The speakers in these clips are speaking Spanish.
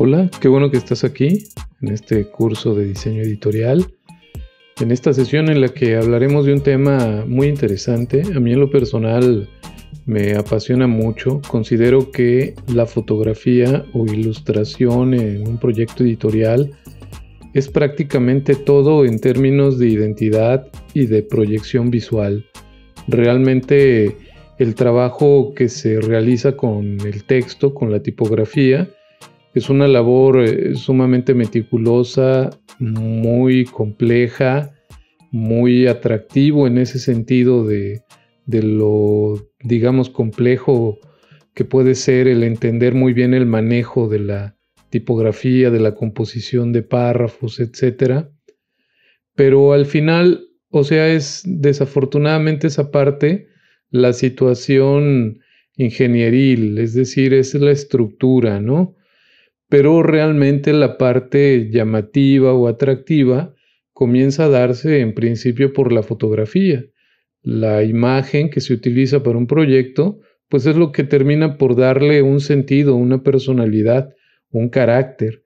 Hola, qué bueno que estás aquí en este curso de diseño editorial, en esta sesión en la que hablaremos de un tema muy interesante. A mí en lo personal me apasiona mucho. Considero que la fotografía o ilustración en un proyecto editorial es prácticamente todo en términos de identidad y de proyección visual. Realmente el trabajo que se realiza con el texto, con la tipografía, es una labor eh, sumamente meticulosa, muy compleja, muy atractivo en ese sentido de, de lo, digamos, complejo que puede ser el entender muy bien el manejo de la tipografía, de la composición de párrafos, etcétera. Pero al final, o sea, es desafortunadamente esa parte la situación ingenieril, es decir, es la estructura, ¿no? pero realmente la parte llamativa o atractiva comienza a darse en principio por la fotografía. La imagen que se utiliza para un proyecto, pues es lo que termina por darle un sentido, una personalidad, un carácter.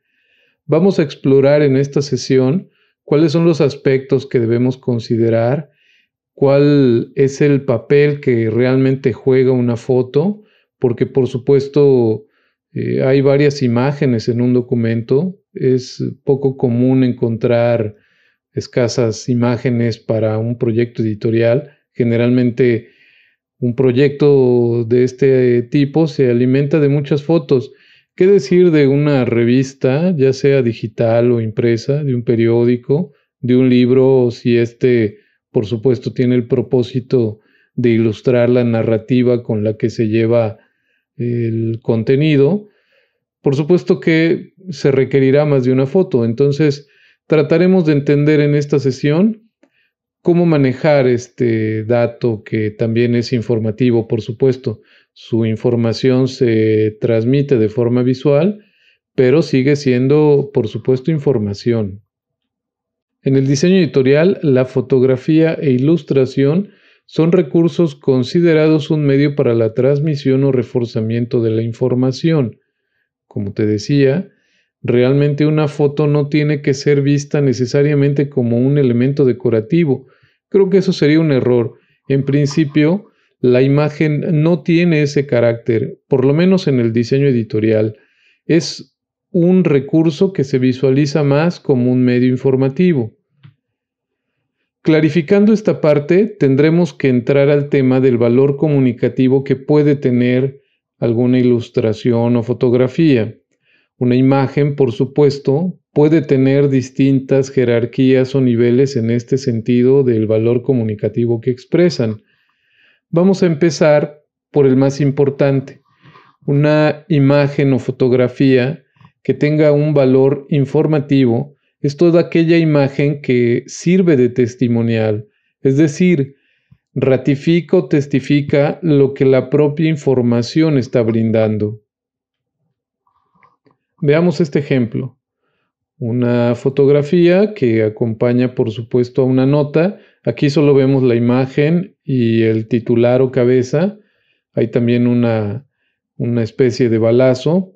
Vamos a explorar en esta sesión cuáles son los aspectos que debemos considerar, cuál es el papel que realmente juega una foto, porque por supuesto eh, hay varias imágenes en un documento. Es poco común encontrar escasas imágenes para un proyecto editorial. Generalmente un proyecto de este tipo se alimenta de muchas fotos. ¿Qué decir de una revista, ya sea digital o impresa, de un periódico, de un libro, si este, por supuesto, tiene el propósito de ilustrar la narrativa con la que se lleva el contenido, por supuesto que se requerirá más de una foto. Entonces, trataremos de entender en esta sesión cómo manejar este dato que también es informativo, por supuesto. Su información se transmite de forma visual, pero sigue siendo, por supuesto, información. En el diseño editorial, la fotografía e ilustración son recursos considerados un medio para la transmisión o reforzamiento de la información. Como te decía, realmente una foto no tiene que ser vista necesariamente como un elemento decorativo. Creo que eso sería un error. En principio, la imagen no tiene ese carácter, por lo menos en el diseño editorial. Es un recurso que se visualiza más como un medio informativo. Clarificando esta parte, tendremos que entrar al tema del valor comunicativo que puede tener alguna ilustración o fotografía. Una imagen, por supuesto, puede tener distintas jerarquías o niveles en este sentido del valor comunicativo que expresan. Vamos a empezar por el más importante, una imagen o fotografía que tenga un valor informativo es toda aquella imagen que sirve de testimonial, es decir, ratifica o testifica lo que la propia información está brindando. Veamos este ejemplo. Una fotografía que acompaña, por supuesto, a una nota. Aquí solo vemos la imagen y el titular o cabeza. Hay también una, una especie de balazo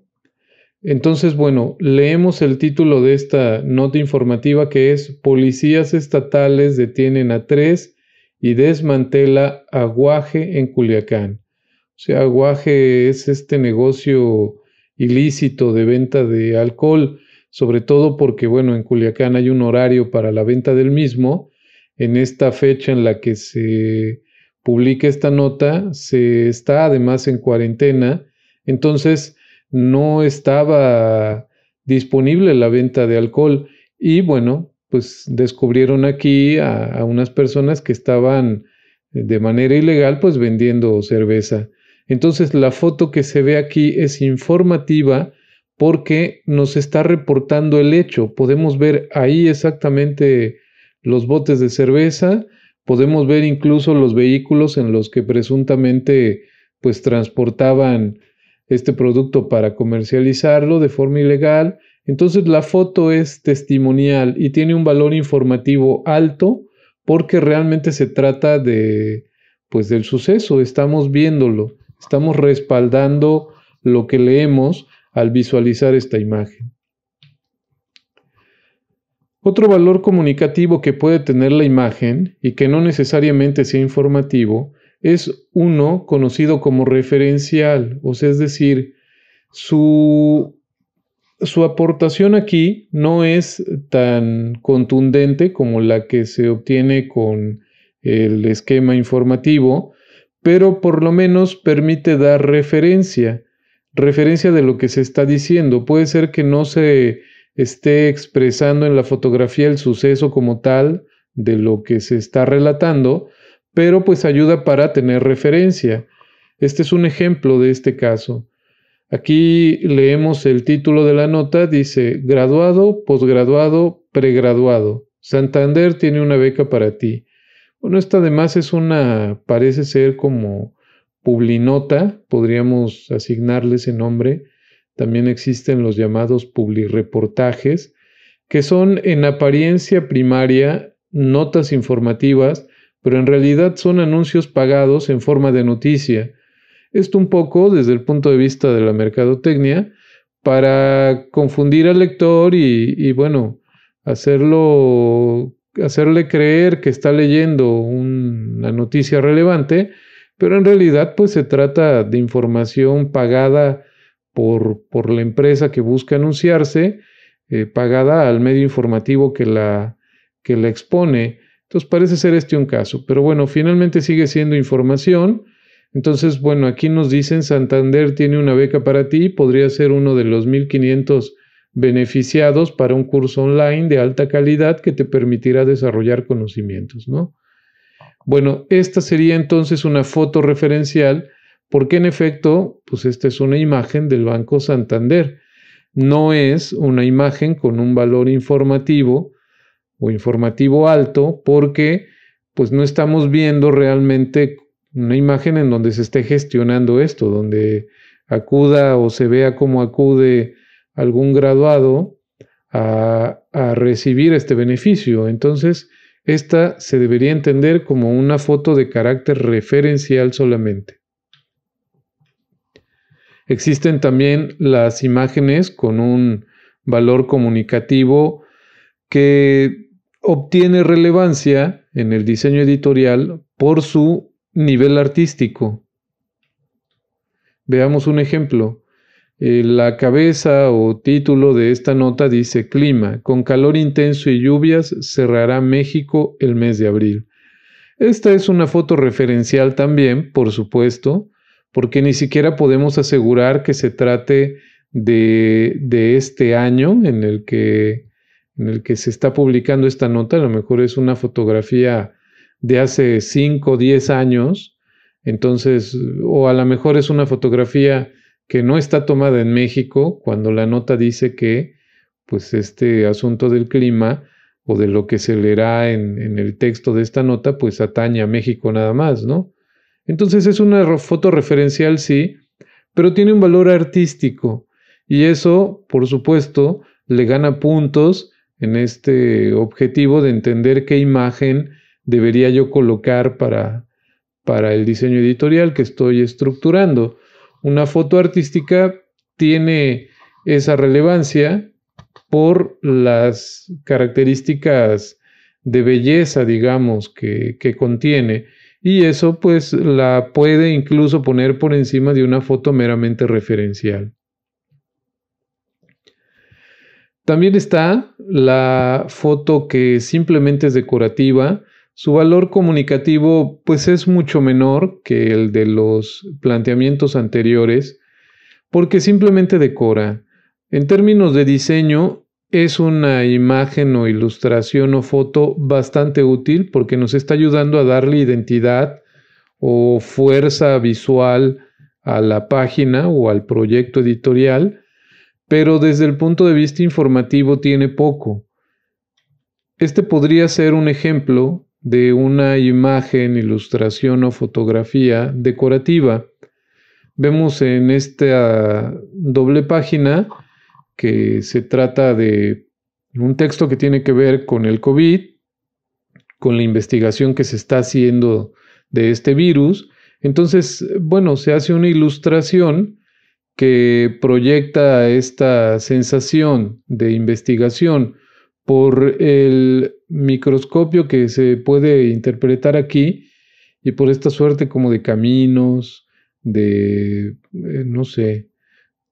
entonces, bueno, leemos el título de esta nota informativa que es Policías estatales detienen a tres y desmantela aguaje en Culiacán. O sea, aguaje es este negocio ilícito de venta de alcohol, sobre todo porque, bueno, en Culiacán hay un horario para la venta del mismo. En esta fecha en la que se publica esta nota, se está además en cuarentena. Entonces, no estaba disponible la venta de alcohol y bueno, pues descubrieron aquí a, unas personas que estaban eh, de manera ilegal pues vendiendo cerveza. Entonces la foto que se ve aquí es informativa porque nos está reportando el hecho. Podemos ver ahí exactamente los botes de cerveza, podemos ver incluso los vehículos en los que presuntamente pues transportaban este producto para comercializarlo de forma ilegal. Entonces la foto es testimonial y tiene un valor informativo alto porque realmente se trata de pues del suceso, estamos viéndolo, estamos respaldando lo que leemos al visualizar esta imagen. Otro valor comunicativo que puede tener la imagen y que no necesariamente sea informativo es uno conocido como referencial, o sea, es decir, su, su aportación aquí no es tan contundente como la que se obtiene con el esquema informativo, pero por lo menos permite dar referencia, referencia de lo que se está diciendo. Puede ser que no se esté expresando en la fotografía el suceso como tal de lo que se está relatando, pero pues ayuda para tener referencia. Este es un ejemplo de este caso. Aquí leemos el título de la nota, dice graduado, posgraduado, pregraduado. Santander tiene una beca para ti. Bueno, esta además es una, parece ser como publinota, podríamos asignarle ese nombre. También existen los llamados publireportajes, que son en apariencia primaria notas informativas pero en realidad son anuncios pagados en forma de noticia. Esto un poco desde el punto de vista de la mercadotecnia para confundir al lector y, bueno, hacerlo, hacerle creer que está leyendo una noticia relevante, pero en realidad pues se trata de información pagada por, la empresa que busca anunciarse, eh, pagada al medio informativo que que la expone. Entonces parece ser este un caso, pero bueno, finalmente sigue siendo información. Entonces, bueno, aquí nos dicen Santander tiene una beca para ti, podría ser uno de los 1.500 beneficiados para un curso online de alta calidad que te permitirá desarrollar conocimientos, ¿no? Bueno, esta sería entonces una foto referencial, porque en efecto, pues esta es una imagen del Banco Santander. No es una imagen con un valor informativo, o informativo alto porque pues no estamos viendo realmente una imagen en donde se esté gestionando esto, donde acuda o se vea cómo acude algún graduado a, a recibir este beneficio. Entonces, esta se debería entender como una foto de carácter referencial solamente. Existen también las imágenes con un valor comunicativo que obtiene relevancia en el diseño editorial por su nivel artístico. Veamos un ejemplo. Eh, la cabeza o título de esta nota dice Clima, con calor intenso y lluvias cerrará México el mes de abril. Esta es una foto referencial también, por supuesto, porque ni siquiera podemos asegurar que se trate de este año en el que en el que se está publicando esta nota, a lo mejor es una fotografía de hace 5 o 10 años, entonces, o a lo mejor es una fotografía que no está tomada en México, cuando la nota dice que, pues, este asunto del clima o de lo que se leerá en, el texto de esta nota, pues atañe a México nada más, ¿no? Entonces es una foto referencial, sí, pero tiene un valor artístico y eso, por supuesto, le gana puntos en este objetivo de entender qué imagen debería yo colocar para, el diseño editorial que estoy estructurando. Una foto artística tiene esa relevancia por las características de belleza, digamos, que, que, contiene. Y eso pues la puede incluso poner por encima de una foto meramente referencial. También está la foto que simplemente es decorativa. Su valor comunicativo pues es mucho menor que el de los planteamientos anteriores porque simplemente decora. En términos de diseño es una imagen o ilustración o foto bastante útil porque nos está ayudando a darle identidad o fuerza visual a la página o al proyecto editorial pero desde el punto de vista informativo tiene poco. Este podría ser un ejemplo de una imagen, ilustración o fotografía decorativa. Vemos en esta doble página que se trata de un texto que tiene que ver con el COVID, con la investigación que se está haciendo de este virus. Entonces, bueno, se hace una ilustración que proyecta esta sensación de investigación por el microscopio que se puede interpretar aquí y por esta suerte como de caminos, de, eh, no sé,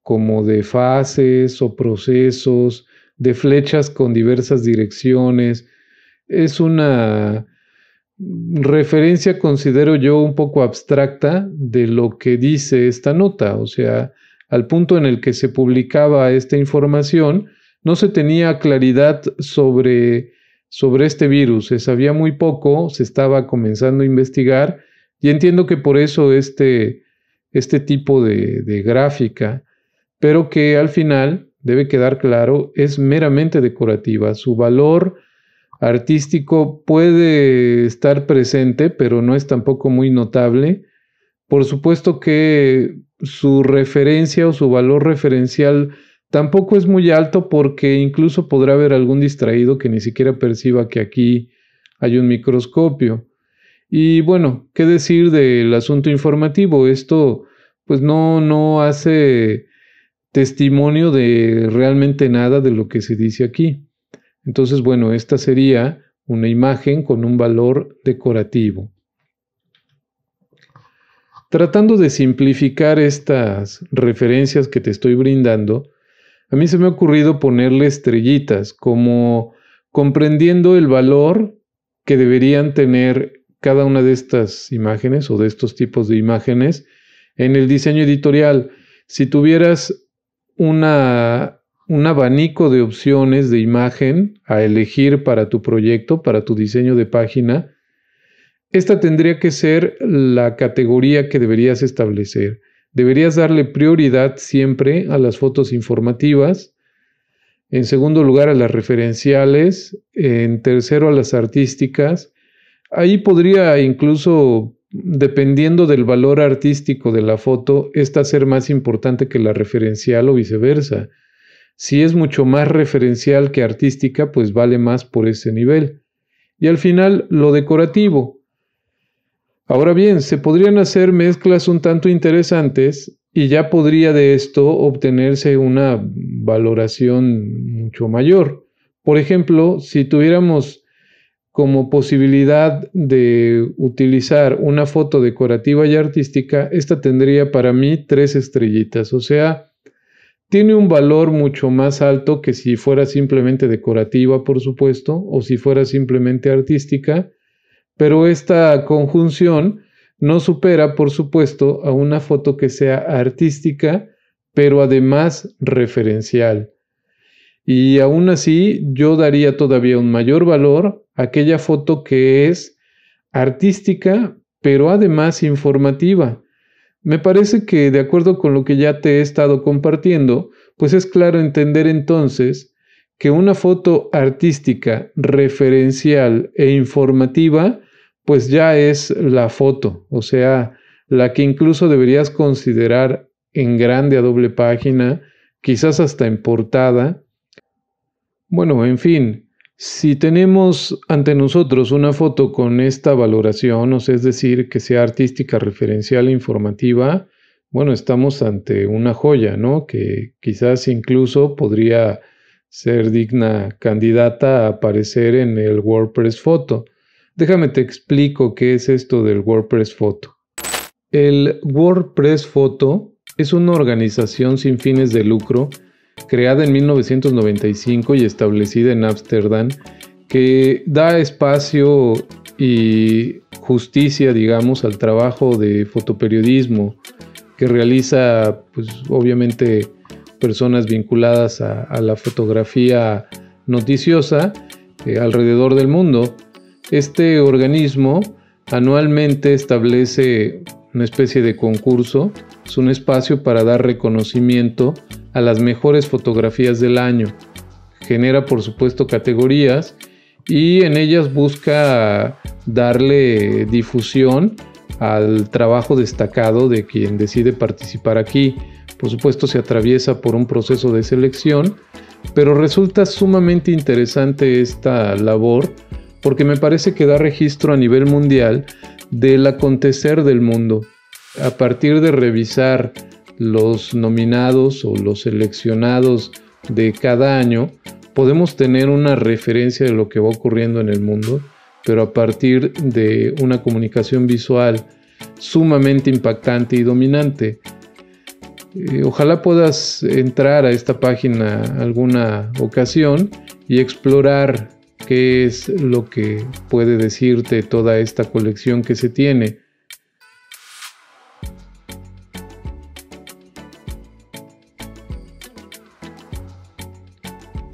como de fases o procesos, de flechas con diversas direcciones. Es una referencia, considero yo, un poco abstracta de lo que dice esta nota, o sea, al punto en el que se publicaba esta información, no se tenía claridad sobre, este virus, se sabía muy poco, se estaba comenzando a investigar y entiendo que por eso este, este tipo de gráfica, pero que al final, debe quedar claro, es meramente decorativa. Su valor artístico puede estar presente, pero no es tampoco muy notable por supuesto que su referencia o su valor referencial tampoco es muy alto porque incluso podrá haber algún distraído que ni siquiera perciba que aquí hay un microscopio. Y bueno, ¿qué decir del asunto informativo? Esto pues no, no hace testimonio de realmente nada de lo que se dice aquí. Entonces, bueno, esta sería una imagen con un valor decorativo. Tratando de simplificar estas referencias que te estoy brindando, a mí se me ha ocurrido ponerle estrellitas como comprendiendo el valor que deberían tener cada una de estas imágenes o de estos tipos de imágenes en el diseño editorial. Si tuvieras una, un abanico de opciones de imagen a elegir para tu proyecto, para tu diseño de página, esta tendría que ser la categoría que deberías establecer. Deberías darle prioridad siempre a las fotos informativas, en segundo lugar a las referenciales, en tercero a las artísticas. Ahí podría incluso, dependiendo del valor artístico de la foto, esta ser más importante que la referencial o viceversa. Si es mucho más referencial que artística, pues vale más por ese nivel. Y al final, lo decorativo. Ahora bien, se podrían hacer mezclas un tanto interesantes y ya podría de esto obtenerse una valoración mucho mayor. Por ejemplo, si tuviéramos como posibilidad de utilizar una foto decorativa y artística, esta tendría para mí tres estrellitas, o sea, tiene un valor mucho más alto que si fuera simplemente decorativa, por supuesto, o si fuera simplemente artística, pero esta conjunción no supera, por supuesto, a una foto que sea artística, pero además referencial. Y aún así, yo daría todavía un mayor valor a aquella foto que es artística, pero además informativa. Me parece que, de acuerdo con lo que ya te he estado compartiendo, pues es claro entender entonces que una foto artística, referencial e informativa pues ya es la foto, o sea, la que incluso deberías considerar en grande a doble página, quizás hasta en portada. Bueno, en fin, si tenemos ante nosotros una foto con esta valoración, o sea, es decir, que sea artística, referencial e informativa, bueno, estamos ante una joya, ¿no? Que quizás incluso podría ser digna candidata a aparecer en el WordPress Foto. Déjame te explico qué es esto del WordPress Photo. El WordPress Photo es una organización sin fines de lucro creada en 1995 y establecida en Ámsterdam que da espacio y justicia, digamos, al trabajo de fotoperiodismo que realiza, pues obviamente, personas vinculadas a, la fotografía noticiosa eh, alrededor del mundo. Este organismo anualmente establece una especie de concurso, es un espacio para dar reconocimiento a las mejores fotografías del año. Genera por supuesto categorías y en ellas busca darle difusión al trabajo destacado de quien decide participar aquí. Por supuesto se atraviesa por un proceso de selección, pero resulta sumamente interesante esta labor porque me parece que da registro a nivel mundial del acontecer del mundo. A partir de revisar los nominados o los seleccionados de cada año, podemos tener una referencia de lo que va ocurriendo en el mundo, pero a partir de una comunicación visual sumamente impactante y dominante. Eh, ojalá puedas entrar a esta página alguna ocasión y explorar qué es lo que puede decirte toda esta colección que se tiene.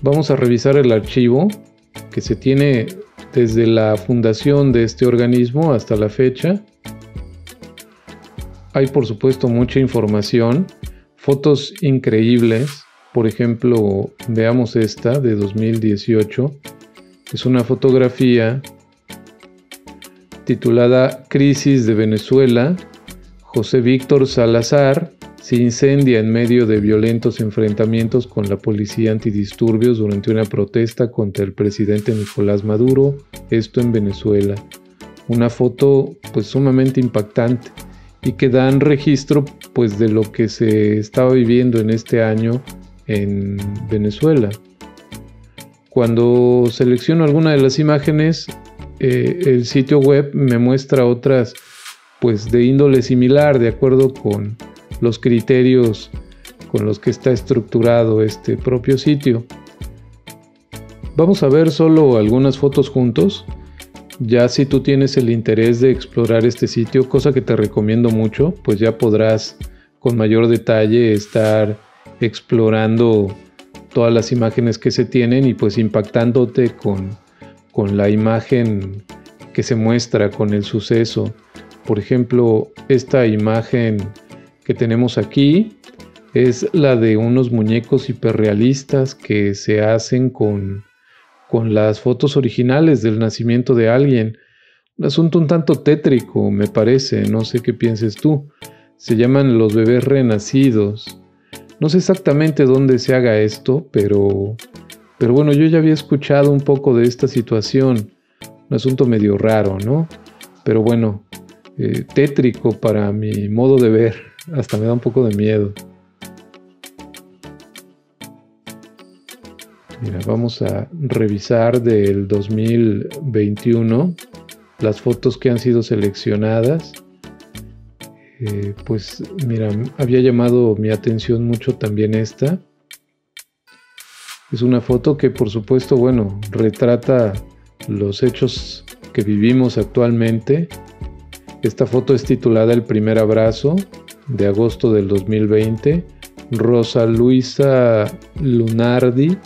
Vamos a revisar el archivo que se tiene desde la fundación de este organismo hasta la fecha. Hay por supuesto mucha información, fotos increíbles, por ejemplo, veamos esta de 2018. Es una fotografía titulada Crisis de Venezuela. José Víctor Salazar se incendia en medio de violentos enfrentamientos con la policía antidisturbios durante una protesta contra el presidente Nicolás Maduro, esto en Venezuela. Una foto pues sumamente impactante y que dan registro pues de lo que se estaba viviendo en este año en Venezuela. Cuando selecciono alguna de las imágenes, eh, el sitio web me muestra otras pues de índole similar de acuerdo con los criterios con los que está estructurado este propio sitio. Vamos a ver solo algunas fotos juntos. Ya si tú tienes el interés de explorar este sitio, cosa que te recomiendo mucho, pues ya podrás con mayor detalle estar explorando todas las imágenes que se tienen y pues impactándote con, con la imagen que se muestra, con el suceso. Por ejemplo, esta imagen que tenemos aquí es la de unos muñecos hiperrealistas que se hacen con, con las fotos originales del nacimiento de alguien. Un asunto un tanto tétrico, me parece, no sé qué pienses tú. Se llaman los bebés renacidos. No sé exactamente dónde se haga esto, pero, pero bueno, yo ya había escuchado un poco de esta situación. Un asunto medio raro, ¿no? Pero bueno, eh, tétrico para mi modo de ver. Hasta me da un poco de miedo. Mira, vamos a revisar del 2021 las fotos que han sido seleccionadas. Eh, pues mira, había llamado mi atención mucho también esta. Es una foto que por supuesto, bueno, retrata los hechos que vivimos actualmente. Esta foto es titulada El primer abrazo de agosto del 2020. Rosa Luisa Lunardi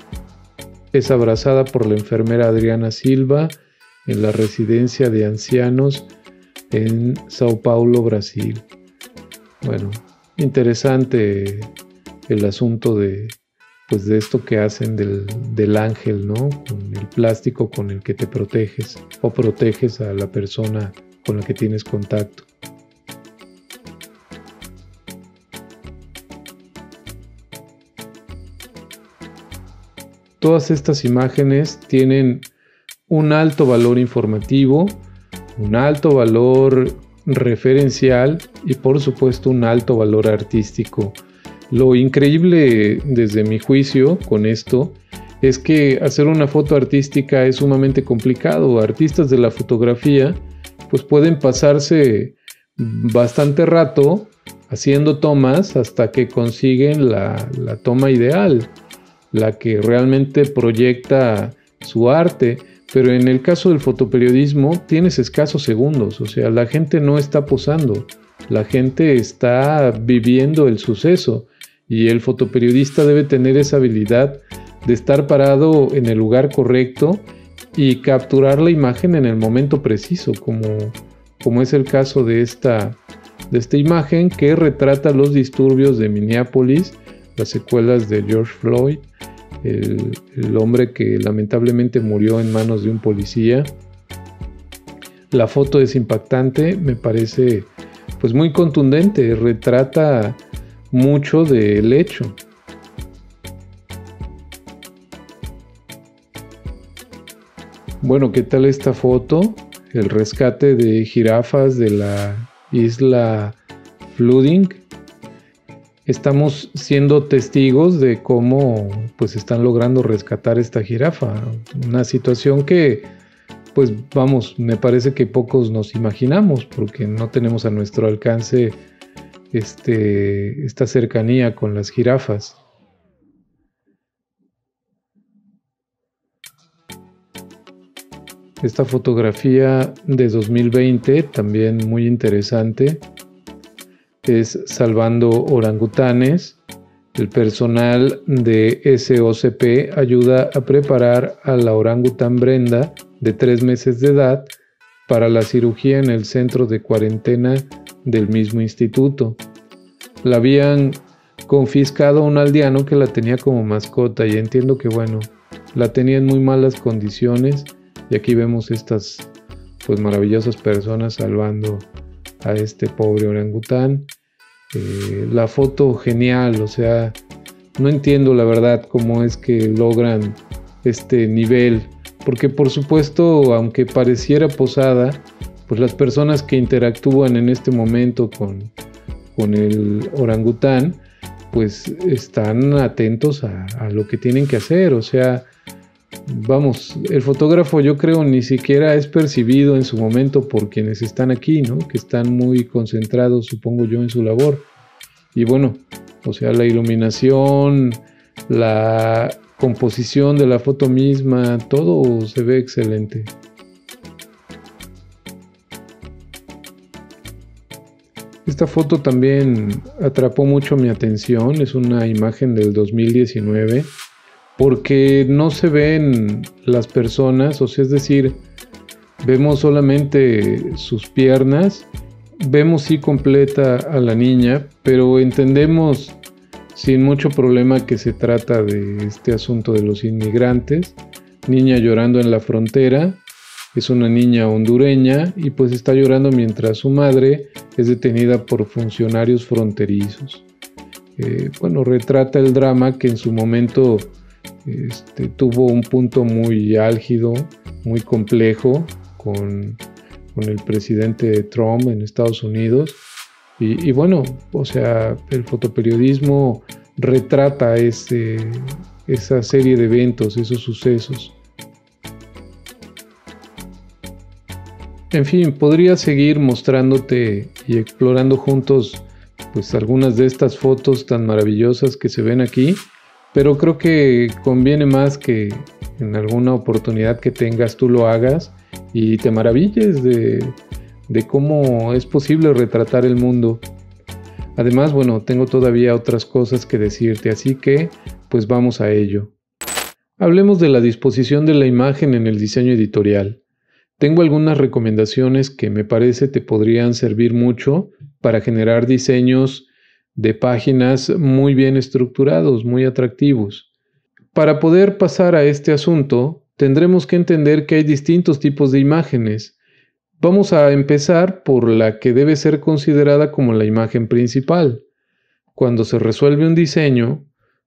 es abrazada por la enfermera Adriana Silva en la residencia de ancianos en Sao Paulo, Brasil. Bueno, interesante el asunto de, pues de esto que hacen del, del, ángel, ¿no? Con el plástico con el que te proteges o proteges a la persona con la que tienes contacto. Todas estas imágenes tienen un alto valor informativo, un alto valor referencial y por supuesto un alto valor artístico. Lo increíble desde mi juicio con esto es que hacer una foto artística es sumamente complicado. Artistas de la fotografía pues pueden pasarse bastante rato haciendo tomas hasta que consiguen la, la toma ideal, la que realmente proyecta su arte. Pero en el caso del fotoperiodismo tienes escasos segundos, o sea, la gente no está posando, la gente está viviendo el suceso y el fotoperiodista debe tener esa habilidad de estar parado en el lugar correcto y capturar la imagen en el momento preciso, como, como es el caso de esta, de esta imagen que retrata los disturbios de Minneapolis, las secuelas de George Floyd el, hombre que lamentablemente murió en manos de un policía. La foto es impactante, me parece pues muy contundente, retrata mucho del hecho. Bueno, ¿qué tal esta foto? El rescate de jirafas de la isla Flooding estamos siendo testigos de cómo pues están logrando rescatar esta jirafa. Una situación que pues vamos, me parece que pocos nos imaginamos porque no tenemos a nuestro alcance este, esta cercanía con las jirafas. Esta fotografía de 2020, también muy interesante, es Salvando Orangutanes. El personal de SOCP ayuda a preparar a la orangután Brenda, de tres meses de edad, para la cirugía en el centro de cuarentena del mismo instituto. La habían confiscado a un aldeano que la tenía como mascota y entiendo que bueno, la tenía en muy malas condiciones y aquí vemos estas pues maravillosas personas salvando a este pobre orangután. Este, la foto genial, o sea, no entiendo la verdad cómo es que logran este nivel, porque por supuesto, aunque pareciera posada, pues las personas que interactúan en este momento con, el orangután, pues están atentos a, lo que tienen que hacer, o sea, vamos, el fotógrafo yo creo ni siquiera es percibido en su momento por quienes están aquí, ¿no? Que están muy concentrados, supongo yo, en su labor. Y bueno, o sea, la iluminación, la composición de la foto misma, todo se ve excelente. Esta foto también atrapó mucho mi atención, es una imagen del 2019 porque no se ven las personas, o sea, es decir, vemos solamente sus piernas, vemos sí completa a la niña, pero entendemos sin mucho problema que se trata de este asunto de los inmigrantes, niña llorando en la frontera, es una niña hondureña y pues está llorando mientras su madre es detenida por funcionarios fronterizos. Eh, bueno, retrata el drama que en su momento este, tuvo un punto muy álgido, muy complejo con, el presidente Trump en Estados Unidos. Y, bueno, o sea, el fotoperiodismo retrata esa serie de eventos, esos sucesos. En fin, podría seguir mostrándote y explorando juntos pues algunas de estas fotos tan maravillosas que se ven aquí pero creo que conviene más que en alguna oportunidad que tengas tú lo hagas y te maravilles de, cómo es posible retratar el mundo. Además, bueno, tengo todavía otras cosas que decirte, así que pues vamos a ello. Hablemos de la disposición de la imagen en el diseño editorial. Tengo algunas recomendaciones que me parece te podrían servir mucho para generar diseños de páginas muy bien estructurados, muy atractivos. Para poder pasar a este asunto, tendremos que entender que hay distintos tipos de imágenes. Vamos a empezar por la que debe ser considerada como la imagen principal. Cuando se resuelve un diseño,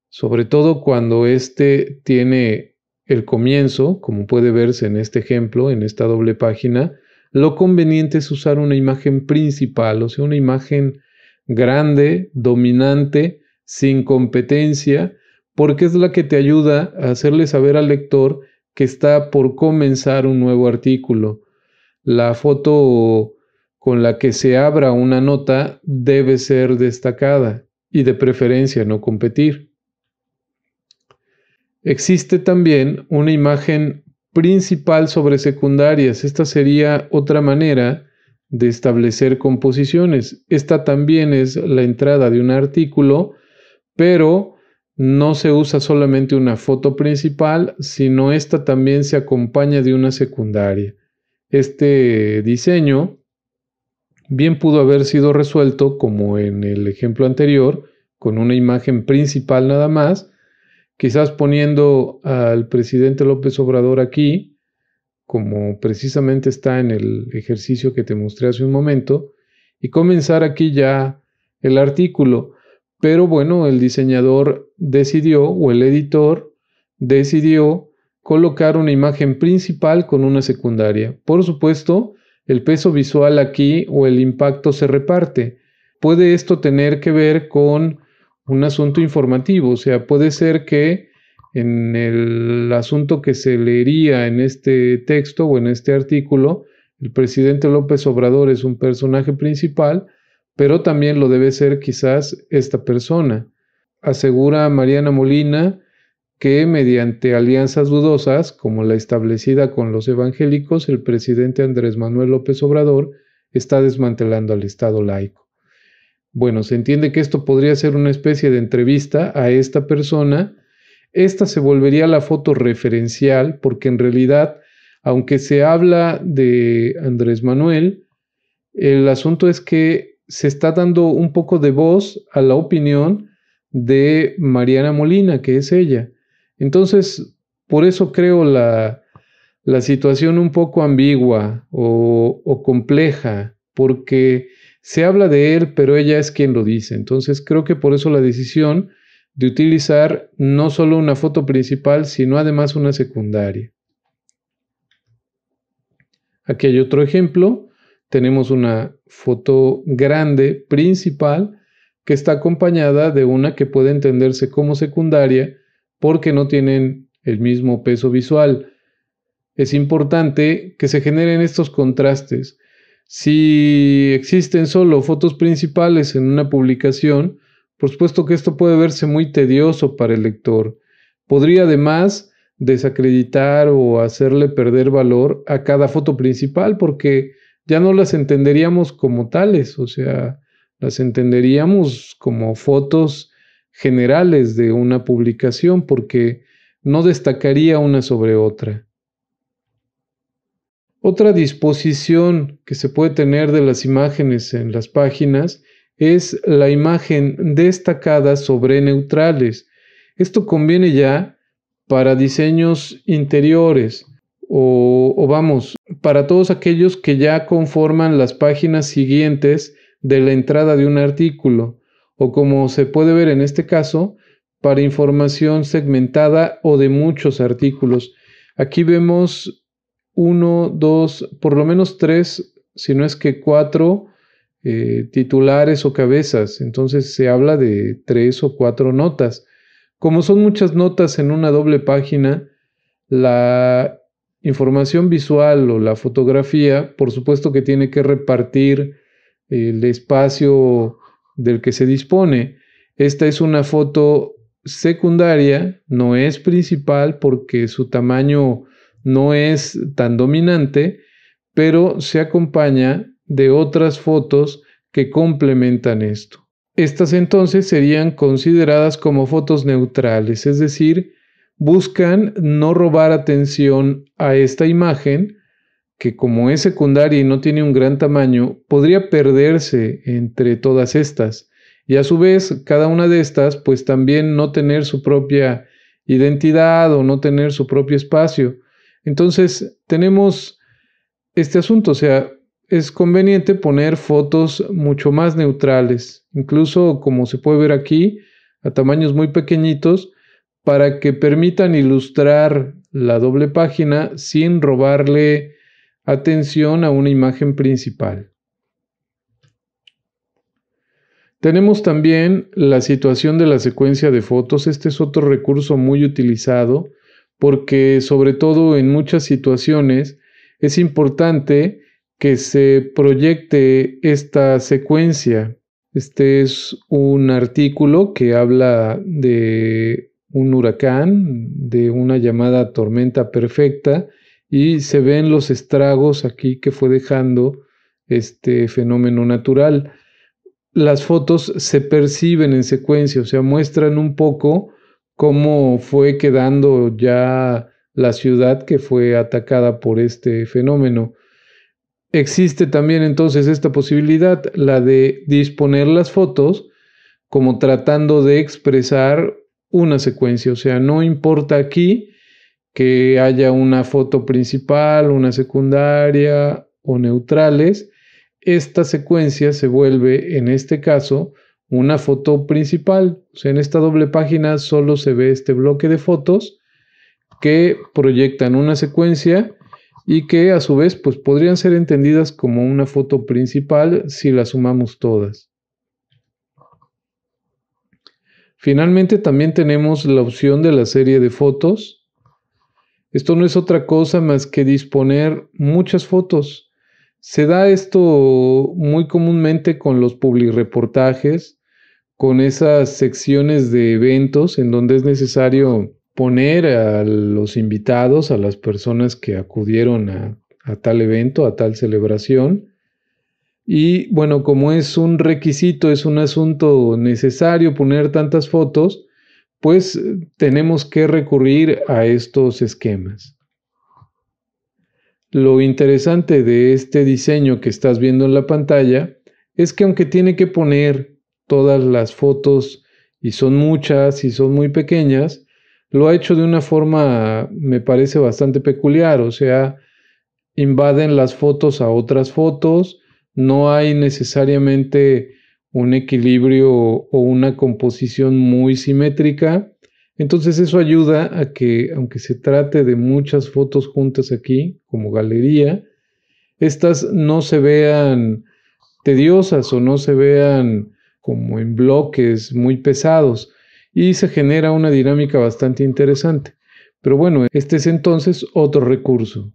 sobre todo cuando éste tiene el comienzo, como puede verse en este ejemplo, en esta doble página, lo conveniente es usar una imagen principal, o sea, una imagen grande, dominante, sin competencia, porque es la que te ayuda a hacerle saber al lector que está por comenzar un nuevo artículo. La foto con la que se abra una nota debe ser destacada y de preferencia no competir. Existe también una imagen principal sobre secundarias. Esta sería otra manera de establecer composiciones. Esta también es la entrada de un artículo, pero no se usa solamente una foto principal, sino esta también se acompaña de una secundaria. Este diseño bien pudo haber sido resuelto, como en el ejemplo anterior, con una imagen principal nada más, quizás poniendo al presidente López Obrador aquí, como precisamente está en el ejercicio que te mostré hace un momento, y comenzar aquí ya el artículo. Pero bueno, el diseñador decidió, o el editor decidió, colocar una imagen principal con una secundaria. Por supuesto, el peso visual aquí o el impacto se reparte. Puede esto tener que ver con un asunto informativo, o sea, puede ser que en el asunto que se leería en este texto o en este artículo, el presidente López Obrador es un personaje principal, pero también lo debe ser quizás esta persona. Asegura Mariana Molina que mediante alianzas dudosas, como la establecida con los evangélicos, el presidente Andrés Manuel López Obrador está desmantelando al Estado laico. Bueno, se entiende que esto podría ser una especie de entrevista a esta persona esta se volvería la foto referencial porque en realidad, aunque se habla de Andrés Manuel, el asunto es que se está dando un poco de voz a la opinión de Mariana Molina, que es ella. Entonces, por eso creo la, situación un poco ambigua o, compleja, porque se habla de él, pero ella es quien lo dice. Entonces creo que por eso la decisión de utilizar no solo una foto principal, sino además una secundaria. Aquí hay otro ejemplo. Tenemos una foto grande principal que está acompañada de una que puede entenderse como secundaria porque no tienen el mismo peso visual. Es importante que se generen estos contrastes. Si existen solo fotos principales en una publicación, por supuesto que esto puede verse muy tedioso para el lector. Podría además desacreditar o hacerle perder valor a cada foto principal porque ya no las entenderíamos como tales, o sea, las entenderíamos como fotos generales de una publicación porque no destacaría una sobre otra. Otra disposición que se puede tener de las imágenes en las páginas es la imagen destacada sobre neutrales. Esto conviene ya para diseños interiores o, vamos, para todos aquellos que ya conforman las páginas siguientes de la entrada de un artículo o como se puede ver en este caso, para información segmentada o de muchos artículos. Aquí vemos uno, dos, por lo menos tres, si no es que cuatro eh, titulares o cabezas. Entonces se habla de tres o cuatro notas. Como son muchas notas en una doble página, la información visual o la fotografía, por supuesto que tiene que repartir el espacio del que se dispone. Esta es una foto secundaria, no es principal porque su tamaño no es tan dominante, pero se acompaña de otras fotos que complementan esto. Estas entonces serían consideradas como fotos neutrales, es decir, buscan no robar atención a esta imagen, que como es secundaria y no tiene un gran tamaño, podría perderse entre todas estas. Y a su vez, cada una de estas, pues también no tener su propia identidad o no tener su propio espacio. Entonces, tenemos este asunto, o sea, es conveniente poner fotos mucho más neutrales, incluso como se puede ver aquí, a tamaños muy pequeñitos, para que permitan ilustrar la doble página sin robarle atención a una imagen principal. Tenemos también la situación de la secuencia de fotos. Este es otro recurso muy utilizado porque sobre todo en muchas situaciones es importante que se proyecte esta secuencia. Este es un artículo que habla de un huracán, de una llamada tormenta perfecta, y se ven los estragos aquí que fue dejando este fenómeno natural. Las fotos se perciben en secuencia, o sea, muestran un poco cómo fue quedando ya la ciudad que fue atacada por este fenómeno. Existe también entonces esta posibilidad, la de disponer las fotos como tratando de expresar una secuencia, o sea, no importa aquí que haya una foto principal, una secundaria o neutrales, esta secuencia se vuelve, en este caso, una foto principal. O sea, en esta doble página solo se ve este bloque de fotos que proyectan una secuencia y que a su vez pues, podrían ser entendidas como una foto principal si las sumamos todas. Finalmente también tenemos la opción de la serie de fotos. Esto no es otra cosa más que disponer muchas fotos. Se da esto muy comúnmente con los reportajes. con esas secciones de eventos en donde es necesario poner a los invitados, a las personas que acudieron a, a tal evento, a tal celebración. Y bueno, como es un requisito, es un asunto necesario poner tantas fotos, pues eh, tenemos que recurrir a estos esquemas. Lo interesante de este diseño que estás viendo en la pantalla es que aunque tiene que poner todas las fotos y son muchas y son muy pequeñas, lo ha hecho de una forma, me parece, bastante peculiar, o sea, invaden las fotos a otras fotos, no hay necesariamente un equilibrio o una composición muy simétrica. Entonces eso ayuda a que, aunque se trate de muchas fotos juntas aquí, como galería, estas no se vean tediosas o no se vean como en bloques muy pesados, y se genera una dinámica bastante interesante. Pero bueno, este es entonces otro recurso.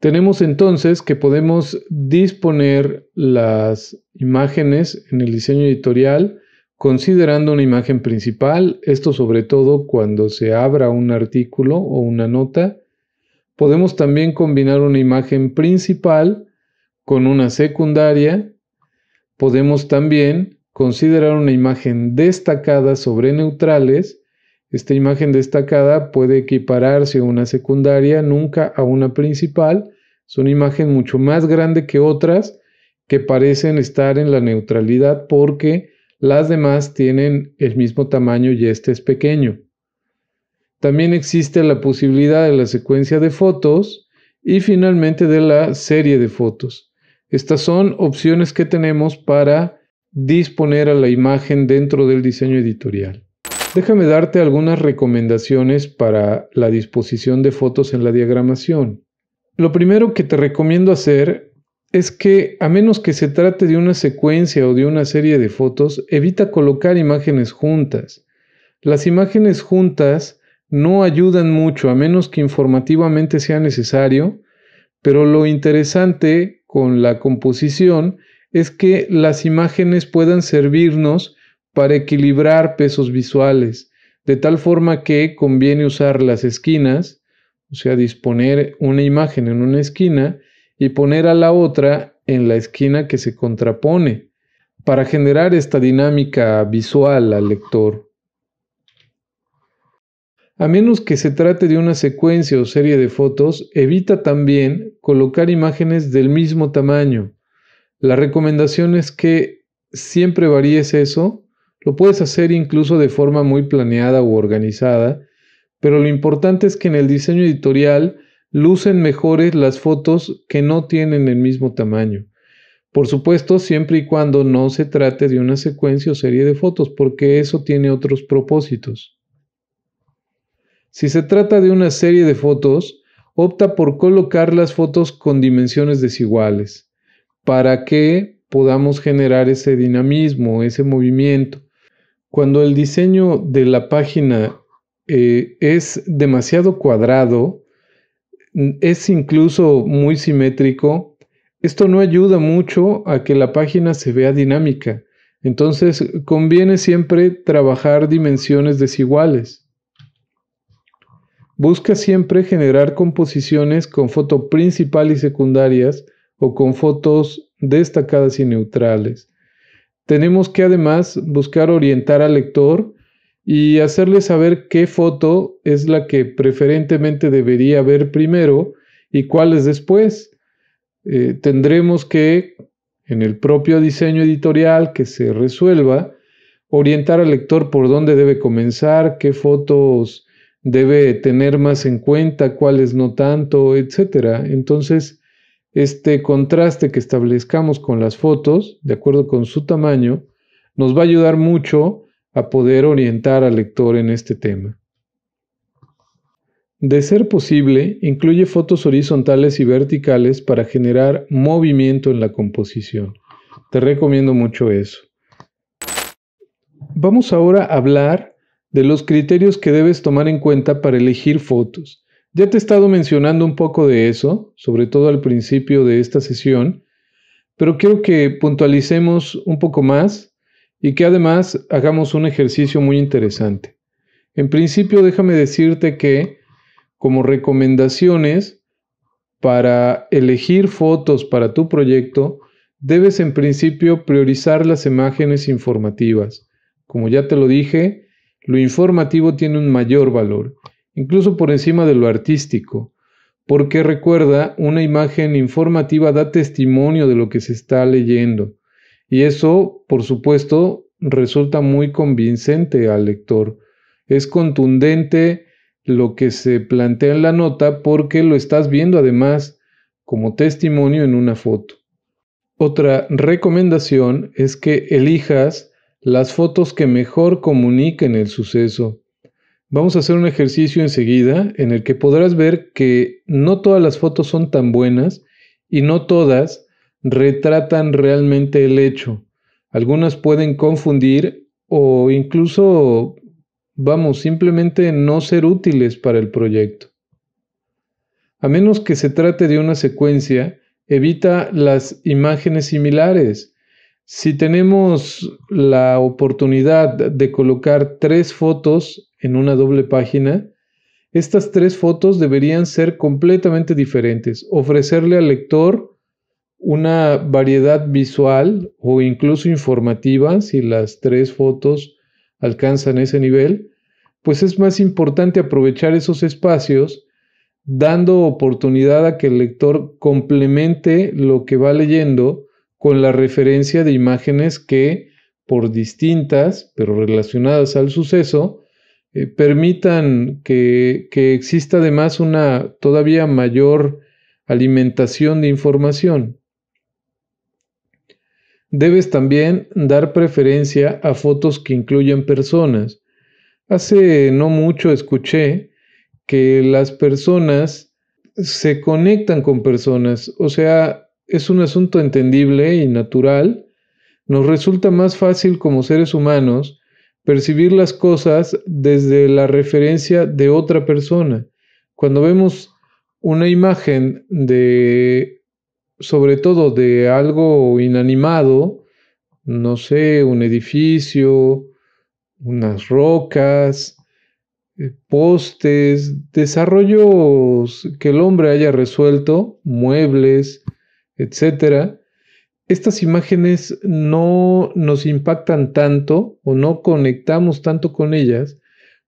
Tenemos entonces que podemos disponer las imágenes en el diseño editorial considerando una imagen principal, esto sobre todo cuando se abra un artículo o una nota. Podemos también combinar una imagen principal con una secundaria. Podemos también considerar una imagen destacada sobre neutrales. Esta imagen destacada puede equipararse a una secundaria, nunca a una principal. Es una imagen mucho más grande que otras que parecen estar en la neutralidad porque las demás tienen el mismo tamaño y este es pequeño. También existe la posibilidad de la secuencia de fotos y finalmente de la serie de fotos. Estas son opciones que tenemos para disponer a la imagen dentro del diseño editorial. Déjame darte algunas recomendaciones para la disposición de fotos en la diagramación. Lo primero que te recomiendo hacer es que, a menos que se trate de una secuencia o de una serie de fotos, evita colocar imágenes juntas. Las imágenes juntas no ayudan mucho, a menos que informativamente sea necesario, pero lo interesante con la composición es que las imágenes puedan servirnos para equilibrar pesos visuales, de tal forma que conviene usar las esquinas, o sea, disponer una imagen en una esquina y poner a la otra en la esquina que se contrapone, para generar esta dinámica visual al lector. A menos que se trate de una secuencia o serie de fotos, evita también colocar imágenes del mismo tamaño, la recomendación es que siempre varíes eso. Lo puedes hacer incluso de forma muy planeada u organizada, pero lo importante es que en el diseño editorial lucen mejores las fotos que no tienen el mismo tamaño. Por supuesto, siempre y cuando no se trate de una secuencia o serie de fotos, porque eso tiene otros propósitos. Si se trata de una serie de fotos, opta por colocar las fotos con dimensiones desiguales para que podamos generar ese dinamismo, ese movimiento. Cuando el diseño de la página eh, es demasiado cuadrado, es incluso muy simétrico, esto no ayuda mucho a que la página se vea dinámica. Entonces, conviene siempre trabajar dimensiones desiguales. Busca siempre generar composiciones con foto principal y secundarias o con fotos destacadas y neutrales. Tenemos que además buscar orientar al lector y hacerle saber qué foto es la que preferentemente debería ver primero y cuáles después. Eh, tendremos que, en el propio diseño editorial que se resuelva, orientar al lector por dónde debe comenzar, qué fotos debe tener más en cuenta, cuáles no tanto, etc. Entonces, este contraste que establezcamos con las fotos, de acuerdo con su tamaño, nos va a ayudar mucho a poder orientar al lector en este tema. De ser posible, incluye fotos horizontales y verticales para generar movimiento en la composición. Te recomiendo mucho eso. Vamos ahora a hablar de los criterios que debes tomar en cuenta para elegir fotos. Ya te he estado mencionando un poco de eso, sobre todo al principio de esta sesión, pero quiero que puntualicemos un poco más y que además hagamos un ejercicio muy interesante. En principio, déjame decirte que como recomendaciones para elegir fotos para tu proyecto, debes en principio priorizar las imágenes informativas. Como ya te lo dije, lo informativo tiene un mayor valor incluso por encima de lo artístico, porque recuerda, una imagen informativa da testimonio de lo que se está leyendo, y eso, por supuesto, resulta muy convincente al lector. Es contundente lo que se plantea en la nota porque lo estás viendo además como testimonio en una foto. Otra recomendación es que elijas las fotos que mejor comuniquen el suceso. Vamos a hacer un ejercicio enseguida en el que podrás ver que no todas las fotos son tan buenas y no todas retratan realmente el hecho. Algunas pueden confundir o incluso, vamos, simplemente no ser útiles para el proyecto. A menos que se trate de una secuencia, evita las imágenes similares. Si tenemos la oportunidad de colocar tres fotos en una doble página, estas tres fotos deberían ser completamente diferentes, ofrecerle al lector una variedad visual o incluso informativa, si las tres fotos alcanzan ese nivel, pues es más importante aprovechar esos espacios dando oportunidad a que el lector complemente lo que va leyendo con la referencia de imágenes que, por distintas, pero relacionadas al suceso, eh, permitan que, que, exista además una todavía mayor alimentación de información. Debes también dar preferencia a fotos que incluyen personas. Hace no mucho escuché que las personas se conectan con personas, o sea, es un asunto entendible y natural. Nos resulta más fácil como seres humanos percibir las cosas desde la referencia de otra persona. Cuando vemos una imagen de, sobre todo de algo inanimado, no sé, un edificio, unas rocas, eh, postes, desarrollos que el hombre haya resuelto, muebles, etcétera, estas imágenes no nos impactan tanto o no conectamos tanto con ellas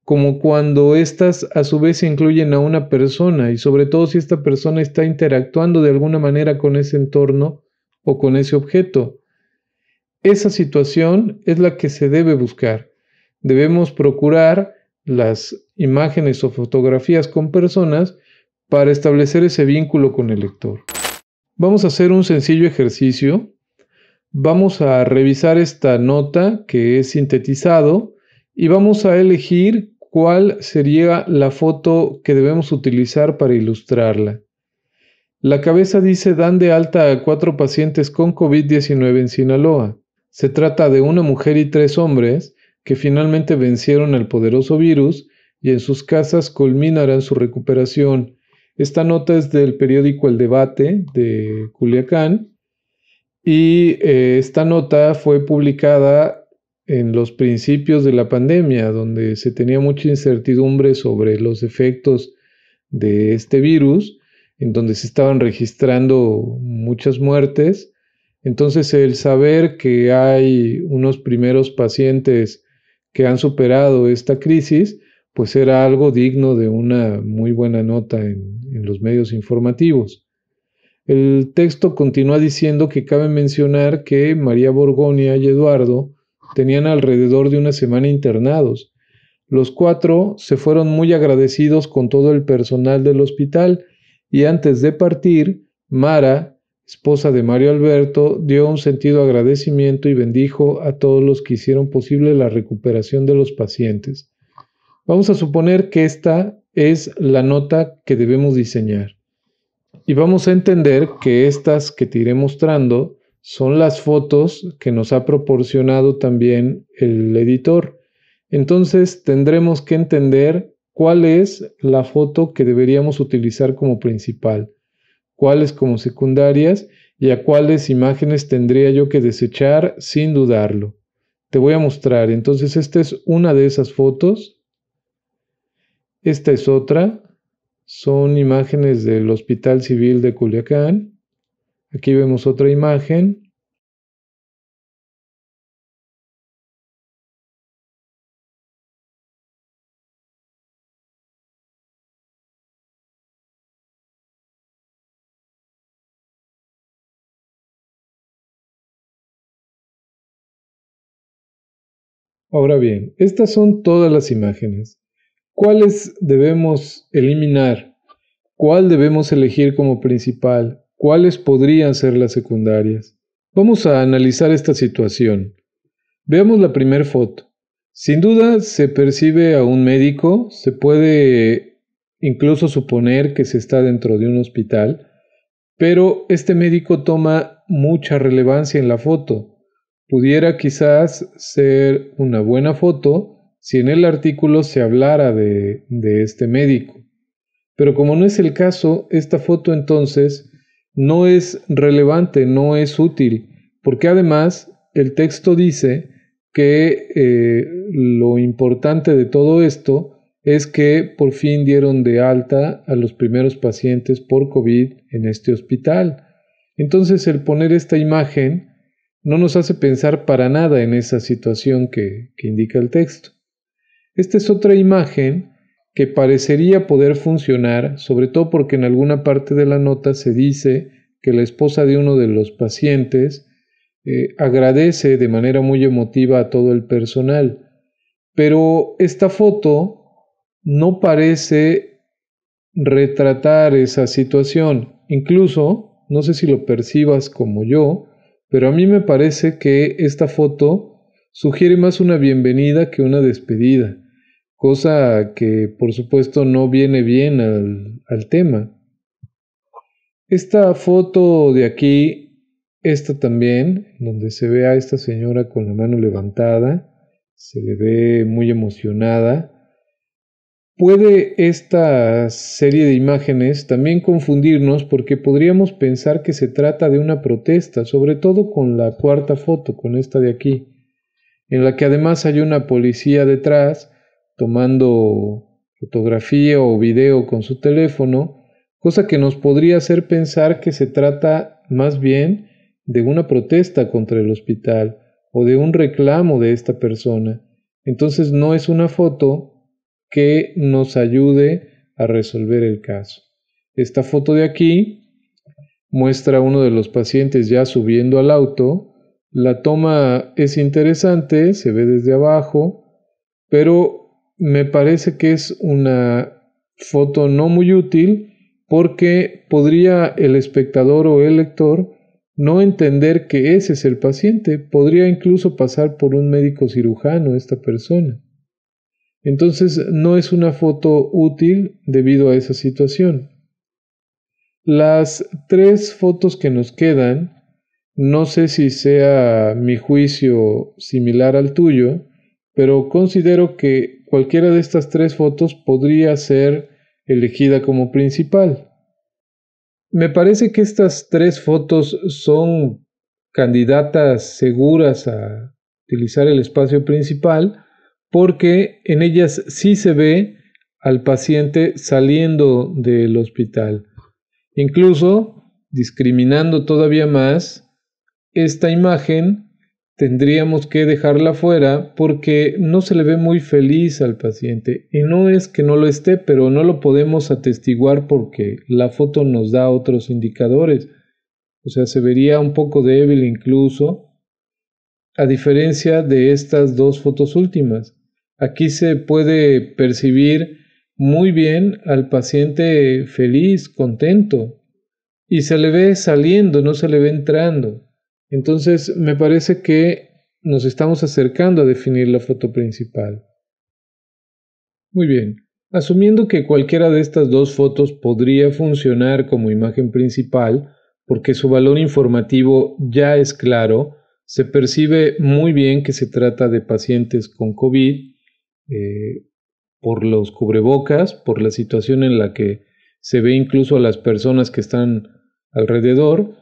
como cuando éstas a su vez incluyen a una persona y sobre todo si esta persona está interactuando de alguna manera con ese entorno o con ese objeto. Esa situación es la que se debe buscar. Debemos procurar las imágenes o fotografías con personas para establecer ese vínculo con el lector. Vamos a hacer un sencillo ejercicio. Vamos a revisar esta nota que es sintetizado y vamos a elegir cuál sería la foto que debemos utilizar para ilustrarla. La cabeza dice dan de alta a cuatro pacientes con COVID-19 en Sinaloa. Se trata de una mujer y tres hombres que finalmente vencieron al poderoso virus y en sus casas culminarán su recuperación. Esta nota es del periódico El Debate de Culiacán y eh, esta nota fue publicada en los principios de la pandemia, donde se tenía mucha incertidumbre sobre los efectos de este virus, en donde se estaban registrando muchas muertes. Entonces, el saber que hay unos primeros pacientes que han superado esta crisis, pues era algo digno de una muy buena nota en, los medios informativos. El texto continúa diciendo que cabe mencionar que María Borgonia y Eduardo tenían alrededor de una semana internados. Los cuatro se fueron muy agradecidos con todo el personal del hospital y antes de partir, Mara, esposa de Mario Alberto, dio un sentido agradecimiento y bendijo a todos los que hicieron posible la recuperación de los pacientes. Vamos a suponer que esta es la nota que debemos diseñar. Y vamos a entender que estas que te iré mostrando son las fotos que nos ha proporcionado también el editor. Entonces tendremos que entender cuál es la foto que deberíamos utilizar como principal, cuáles como secundarias y a cuáles imágenes tendría yo que desechar sin dudarlo. Te voy a mostrar, entonces esta es una de esas fotos esta es otra. Son imágenes del Hospital Civil de Culiacán. Aquí vemos otra imagen. Ahora bien, estas son todas las imágenes. ¿Cuáles debemos eliminar? ¿Cuál debemos elegir como principal? ¿Cuáles podrían ser las secundarias? Vamos a analizar esta situación. Veamos la primera foto. Sin duda se percibe a un médico, se puede incluso suponer que se está dentro de un hospital, pero este médico toma mucha relevancia en la foto. Pudiera quizás ser una buena foto, si en el artículo se hablara de, este médico. Pero como no es el caso, esta foto entonces no es relevante, no es útil, porque además el texto dice que eh, lo importante de todo esto es que por fin dieron de alta a los primeros pacientes por COVID en este hospital. Entonces el poner esta imagen no nos hace pensar para nada en esa situación que indica el texto. Esta es otra imagen que parecería poder funcionar, sobre todo porque en alguna parte de la nota se dice que la esposa de uno de los pacientes eh, agradece de manera muy emotiva a todo el personal. Pero esta foto no parece retratar esa situación. Incluso, no sé si lo percibas como yo, pero a mí me parece que esta foto sugiere más una bienvenida que una despedida cosa que por supuesto no viene bien al, al tema. Esta foto de aquí, esta también, donde se ve a esta señora con la mano levantada, se le ve muy emocionada. Puede esta serie de imágenes también confundirnos porque podríamos pensar que se trata de una protesta, sobre todo con la cuarta foto, con esta de aquí, en la que además hay una policía detrás tomando fotografía o video con su teléfono, cosa que nos podría hacer pensar que se trata más bien de una protesta contra el hospital o de un reclamo de esta persona. Entonces no es una foto que nos ayude a resolver el caso. Esta foto de aquí muestra a uno de los pacientes ya subiendo al auto. La toma es interesante, se ve desde abajo, pero me parece que es una foto no muy útil porque podría el espectador o el lector no entender que ese es el paciente, podría incluso pasar por un médico cirujano esta persona. Entonces no es una foto útil debido a esa situación. Las tres fotos que nos quedan, no sé si sea mi juicio similar al tuyo, pero considero que cualquiera de estas tres fotos podría ser elegida como principal. Me parece que estas tres fotos son candidatas seguras a utilizar el espacio principal porque en ellas sí se ve al paciente saliendo del hospital. Incluso, discriminando todavía más, esta imagen tendríamos que dejarla fuera porque no se le ve muy feliz al paciente. Y no es que no lo esté, pero no lo podemos atestiguar porque la foto nos da otros indicadores. O sea, se vería un poco débil incluso, a diferencia de estas dos fotos últimas. Aquí se puede percibir muy bien al paciente feliz, contento, y se le ve saliendo, no se le ve entrando. Entonces, me parece que nos estamos acercando a definir la foto principal. Muy bien, asumiendo que cualquiera de estas dos fotos podría funcionar como imagen principal, porque su valor informativo ya es claro, se percibe muy bien que se trata de pacientes con COVID, eh, por los cubrebocas, por la situación en la que se ve incluso a las personas que están alrededor,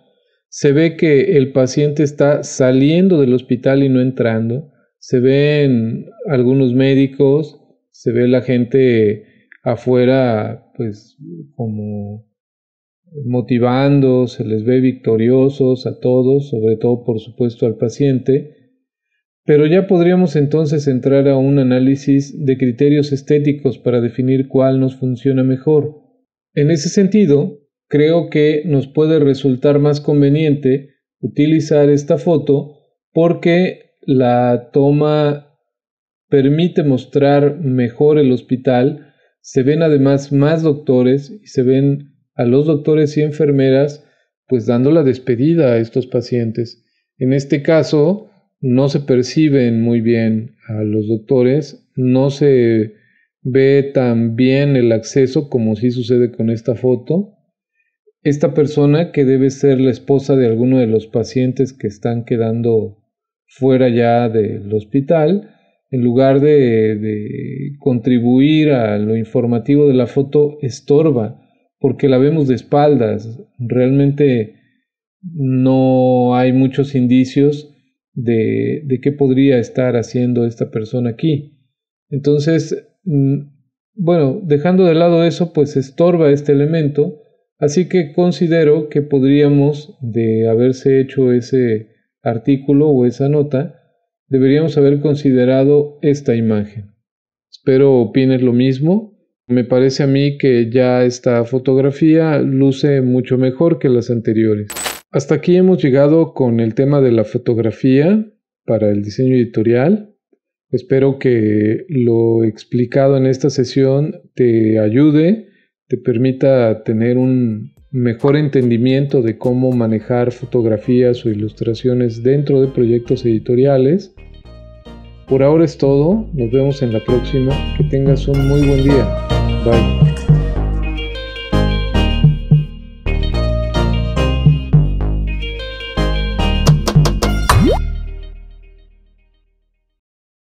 se ve que el paciente está saliendo del hospital y no entrando, se ven algunos médicos, se ve la gente afuera, pues como motivando, se les ve victoriosos a todos, sobre todo por supuesto al paciente, pero ya podríamos entonces entrar a un análisis de criterios estéticos para definir cuál nos funciona mejor. En ese sentido, creo que nos puede resultar más conveniente utilizar esta foto porque la toma permite mostrar mejor el hospital, se ven además más doctores y se ven a los doctores y enfermeras pues dando la despedida a estos pacientes. En este caso no se perciben muy bien a los doctores, no se ve tan bien el acceso como sí sucede con esta foto esta persona que debe ser la esposa de alguno de los pacientes que están quedando fuera ya del hospital, en lugar de, contribuir a lo informativo de la foto, estorba, porque la vemos de espaldas. Realmente no hay muchos indicios de qué podría estar haciendo esta persona aquí. Entonces, mm, bueno, dejando de lado eso, pues estorba este elemento Así que considero que podríamos, de haberse hecho ese artículo o esa nota, deberíamos haber considerado esta imagen. Espero opines lo mismo. Me parece a mí que ya esta fotografía luce mucho mejor que las anteriores. Hasta aquí hemos llegado con el tema de la fotografía para el diseño editorial. Espero que lo explicado en esta sesión te ayude te permita tener un mejor entendimiento de cómo manejar fotografías o ilustraciones dentro de proyectos editoriales. Por ahora es todo, nos vemos en la próxima, que tengas un muy buen día. Bye.